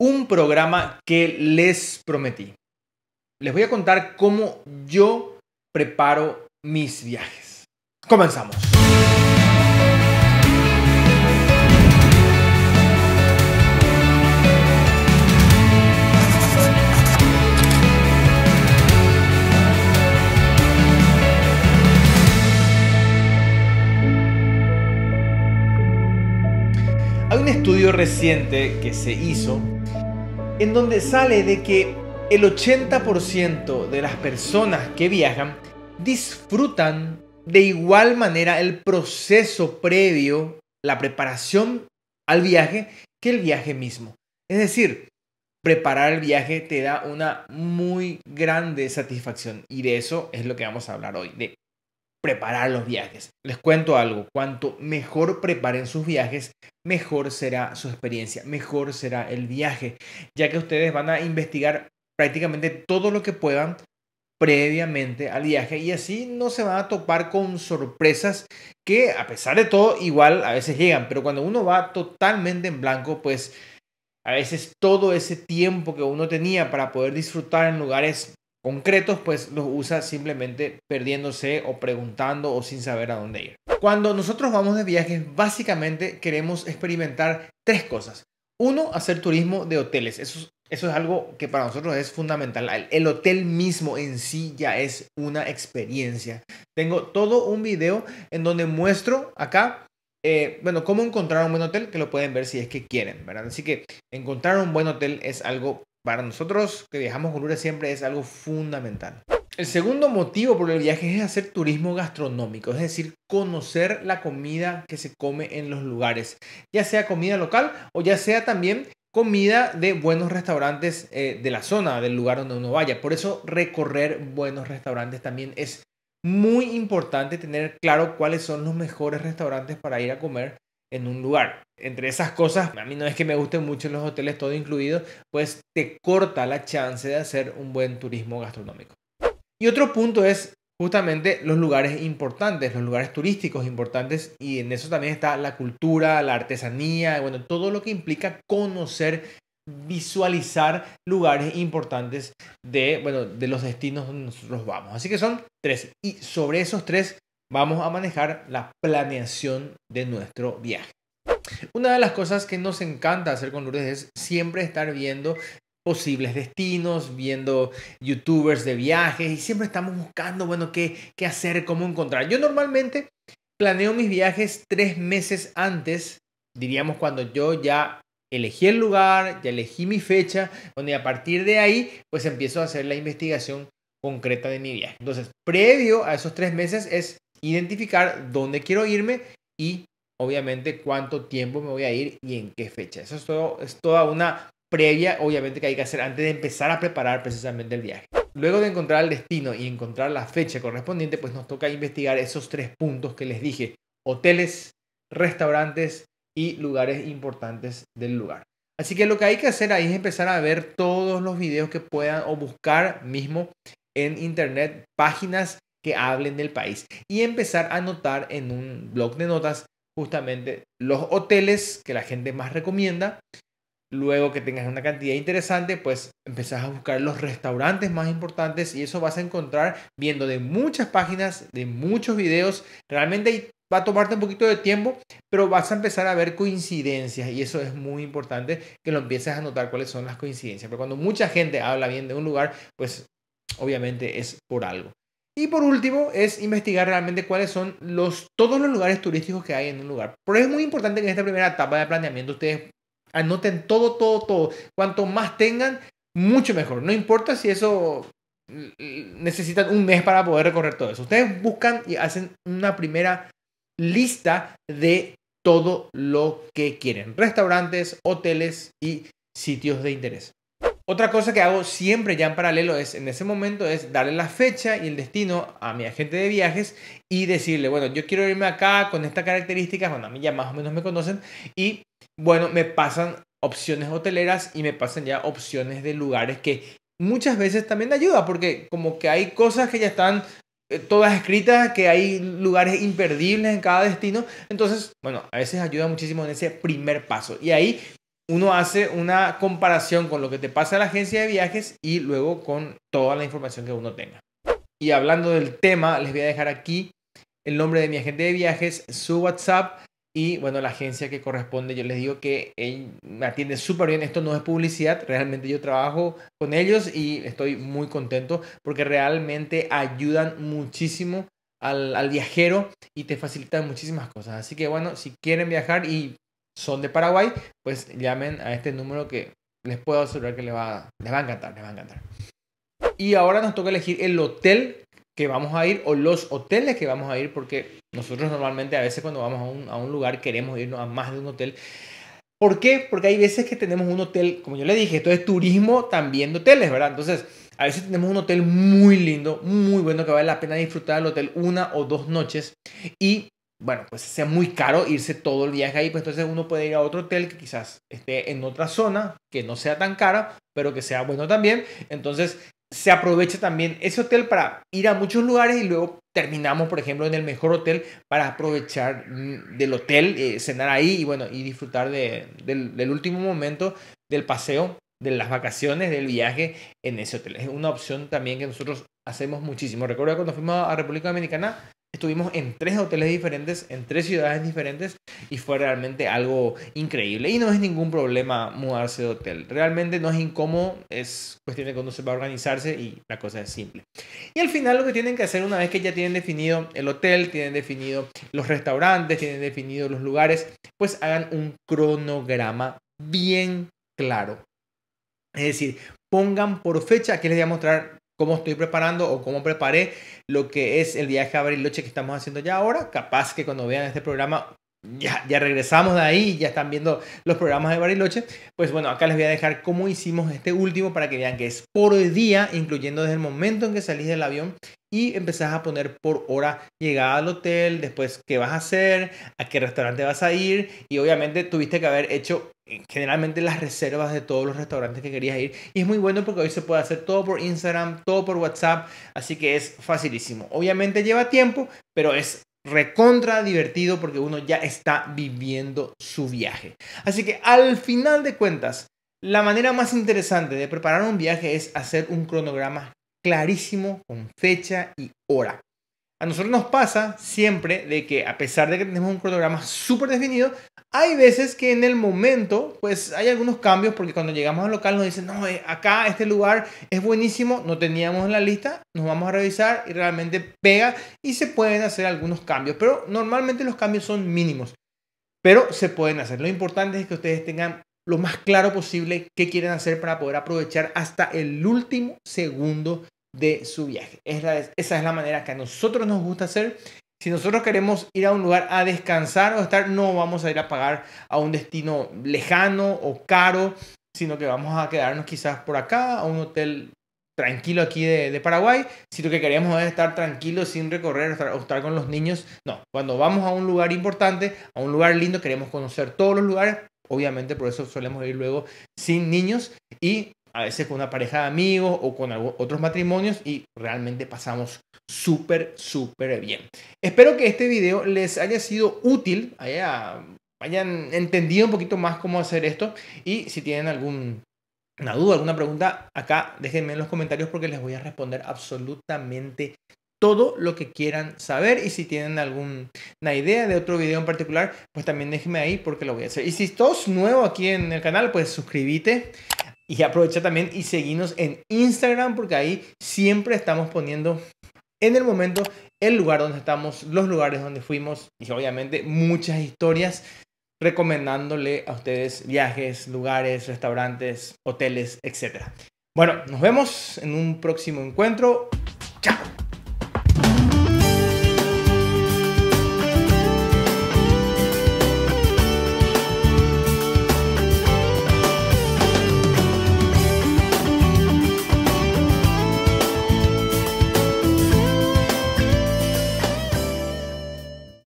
un programa que les prometí. Les voy a contar cómo yo preparo mis viajes. Comenzamos. Hay un estudio reciente que se hizo en donde sale de que el 80% de las personas que viajan disfrutan de igual manera el proceso previo, la preparación al viaje, que el viaje mismo. Es decir, preparar el viaje te da una muy grande satisfacción y de eso es lo que vamos a hablar hoy, de preparar los viajes. Les cuento algo, cuanto mejor preparen sus viajes, mejor será su experiencia, mejor será el viaje, ya que ustedes van a investigar prácticamente todo lo que puedan previamente al viaje y así no se van a topar con sorpresas que a pesar de todo igual a veces llegan, pero cuando uno va totalmente en blanco, pues a veces todo ese tiempo que uno tenía para poder disfrutar en lugares concretos, pues los usa simplemente perdiéndose o preguntando o sin saber a dónde ir. Cuando nosotros vamos de viajes, básicamente queremos experimentar tres cosas. Uno, hacer turismo de hoteles. Eso, es algo que para nosotros es fundamental. El, hotel mismo en sí ya es una experiencia. Tengo todo un video en donde muestro acá eh, bueno, cómo encontrar un buen hotel, que lo pueden ver si es que quieren, ¿verdad? Así que encontrar un buen hotel es algo para nosotros que viajamos con Lure siempre es algo fundamental. El segundo motivo por el viaje es hacer turismo gastronómico, es decir, conocer la comida que se come en los lugares, ya sea comida local o ya sea también comida de buenos restaurantes eh, de la zona, del lugar donde uno vaya. Por eso recorrer buenos restaurantes también es muy importante tener claro cuáles son los mejores restaurantes para ir a comer en un lugar. Entre esas cosas, a mí no es que me gusten mucho los hoteles todo incluido, pues te corta la chance de hacer un buen turismo gastronómico. Y otro punto es justamente los lugares importantes, los lugares turísticos importantes y en eso también está la cultura, la artesanía, bueno, todo lo que implica conocer, visualizar lugares importantes de, bueno, de los destinos donde nosotros vamos. Así que son tres y sobre esos tres vamos a manejar la planeación de nuestro viaje. Una de las cosas que nos encanta hacer con Lourdes es siempre estar viendo posibles destinos, viendo youtubers de viajes y siempre estamos buscando, bueno, qué, qué hacer, cómo encontrar. Yo normalmente planeo mis viajes tres meses antes, diríamos cuando yo ya elegí el lugar, ya elegí mi fecha, donde a partir de ahí pues empiezo a hacer la investigación concreta de mi viaje. Entonces, previo a esos tres meses es identificar dónde quiero irme y obviamente cuánto tiempo me voy a ir y en qué fecha. Eso es, es toda una previa, obviamente, que hay que hacer antes de empezar a preparar precisamente el viaje. Luego de encontrar el destino y encontrar la fecha correspondiente, pues nos toca investigar esos tres puntos que les dije. Hoteles, restaurantes y lugares importantes del lugar. Así que lo que hay que hacer ahí es empezar a ver todos los videos que puedan o buscar mismo en internet páginas que hablen del país y empezar a notar en un blog de notas justamente los hoteles que la gente más recomienda. Luego que tengas una cantidad interesante, pues empezás a buscar los restaurantes más importantes y eso vas a encontrar viendo de muchas páginas, de muchos videos. Realmente va a tomarte un poquito de tiempo, pero vas a empezar a ver coincidencias y eso es muy importante que lo empieces a notar cuáles son las coincidencias. Pero cuando mucha gente habla bien de un lugar, pues obviamente es por algo. Y por último, es investigar realmente cuáles son los, todos los lugares turísticos que hay en un lugar. Por eso es muy importante que en esta primera etapa de planeamiento ustedes anoten todo, todo, todo. Cuanto más tengan, mucho mejor. No importa si eso mm, necesitan un mes para poder recorrer todo eso. Ustedes buscan y hacen una primera lista de todo lo que quieren. Restaurantes, hoteles y sitios de interés. Otra cosa que hago siempre ya en paralelo es, en ese momento, es darle la fecha y el destino a mi agente de viajes y decirle, bueno, yo quiero irme acá con estas características, bueno, a mí ya más o menos me conocen y, bueno, me pasan opciones hoteleras y me pasan ya opciones de lugares que muchas veces también ayuda porque como que hay cosas que ya están eh, todas escritas, que hay lugares imperdibles en cada destino. Entonces, bueno, a veces ayuda muchísimo en ese primer paso. Y ahí uno hace una comparación con lo que te pasa a la agencia de viajes y luego con toda la información que uno tenga. Y hablando del tema, les voy a dejar aquí el nombre de mi agente de viajes, su WhatsApp y bueno, la agencia que corresponde. Yo les digo que me atiende súper bien. Esto no es publicidad, realmente yo trabajo con ellos y estoy muy contento porque realmente ayudan muchísimo al, al viajero y te facilitan muchísimas cosas. Así que bueno, si quieren viajar y son de Paraguay, pues llamen a este número que les puedo asegurar que les va, les va a encantar, les va a encantar. Y ahora nos toca elegir el hotel que vamos a ir o los hoteles que vamos a ir, porque nosotros normalmente a veces cuando vamos a un, lugar queremos irnos a más de un hotel. ¿Por qué? Porque hay veces que tenemos un hotel, como yo le dije, esto es turismo también de hoteles, ¿verdad? Entonces, a veces tenemos un hotel muy lindo, muy bueno, que vale la pena disfrutar del hotel una o dos noches. Y bueno, pues sea muy caro irse todo el viaje ahí, pues entonces uno puede ir a otro hotel que quizás esté en otra zona, que no sea tan cara, pero que sea bueno también. Entonces se aprovecha también ese hotel para ir a muchos lugares y luego terminamos, por ejemplo, en el mejor hotel para aprovechar mm, del hotel, eh, cenar ahí y bueno, y disfrutar del, último momento del paseo, de las vacaciones, del viaje en ese hotel. Es una opción también que nosotros hacemos muchísimo. Recuerdo cuando fuimos a República Dominicana, Estuvimos en tres hoteles diferentes, en tres ciudades diferentes y fue realmente algo increíble. Y no es ningún problema mudarse de hotel. Realmente no es incómodo, es cuestión de cómo se va a organizarse y la cosa es simple. Y al final lo que tienen que hacer una vez que ya tienen definido el hotel, tienen definido los restaurantes, tienen definido los lugares, pues hagan un cronograma bien claro. Es decir, pongan por fecha, aquí les voy a mostrar cómo estoy preparando o cómo preparé lo que es el viaje a Bariloche que estamos haciendo ya ahora. Capaz que cuando vean este programa ya, ya regresamos de ahí, ya están viendo los programas de Bariloche, pues bueno, acá les voy a dejar cómo hicimos este último para que vean que es por día, incluyendo desde el momento en que salís del avión y empezás a poner por hora llegada al hotel, después qué vas a hacer, a qué restaurante vas a ir y obviamente tuviste que haber hecho eh, generalmente las reservas de todos los restaurantes que querías ir y es muy bueno porque hoy se puede hacer todo por Instagram, todo por WhatsApp, así que es facilísimo. Obviamente lleva tiempo, pero es recontra divertido porque uno ya está viviendo su viaje. Así que al final de cuentas, la manera más interesante de preparar un viaje es hacer un cronograma clarísimo con fecha y hora. A nosotros nos pasa siempre de que a pesar de que tenemos un cronograma súper definido, hay veces que en el momento, pues hay algunos cambios, porque cuando llegamos al local nos dicen, no, eh, acá este lugar es buenísimo, no teníamos en la lista, nos vamos a revisar y realmente pega y se pueden hacer algunos cambios, pero normalmente los cambios son mínimos, pero se pueden hacer. Lo importante es que ustedes tengan lo más claro posible qué quieren hacer para poder aprovechar hasta el último segundo de su viaje. Es esa es la manera que a nosotros nos gusta hacer si nosotros queremos ir a un lugar a descansar o estar, no vamos a ir a pagar a un destino lejano o caro, sino que vamos a quedarnos quizás por acá, a un hotel tranquilo aquí de, Paraguay. Si lo que queremos es estar tranquilos sin recorrer o estar con los niños, no. Cuando vamos a un lugar importante, a un lugar lindo, queremos conocer todos los lugares. Obviamente por eso solemos ir luego sin niños y a veces con una pareja de amigos o con otros matrimonios y realmente pasamos súper, súper bien. Espero que este video les haya sido útil, hayan entendido un poquito más cómo hacer esto y si tienen alguna duda, alguna pregunta, acá déjenme en los comentarios porque les voy a responder absolutamente todo lo que quieran saber y si tienen alguna idea de otro video en particular, pues también déjenme ahí porque lo voy a hacer. Y si estás nuevo aquí en el canal, pues suscríbete, y aprovecha también y seguimos en Instagram porque ahí siempre estamos poniendo en el momento el lugar donde estamos, los lugares donde fuimos y obviamente muchas historias recomendándole a ustedes viajes, lugares, restaurantes, hoteles, etc. Bueno, nos vemos en un próximo encuentro.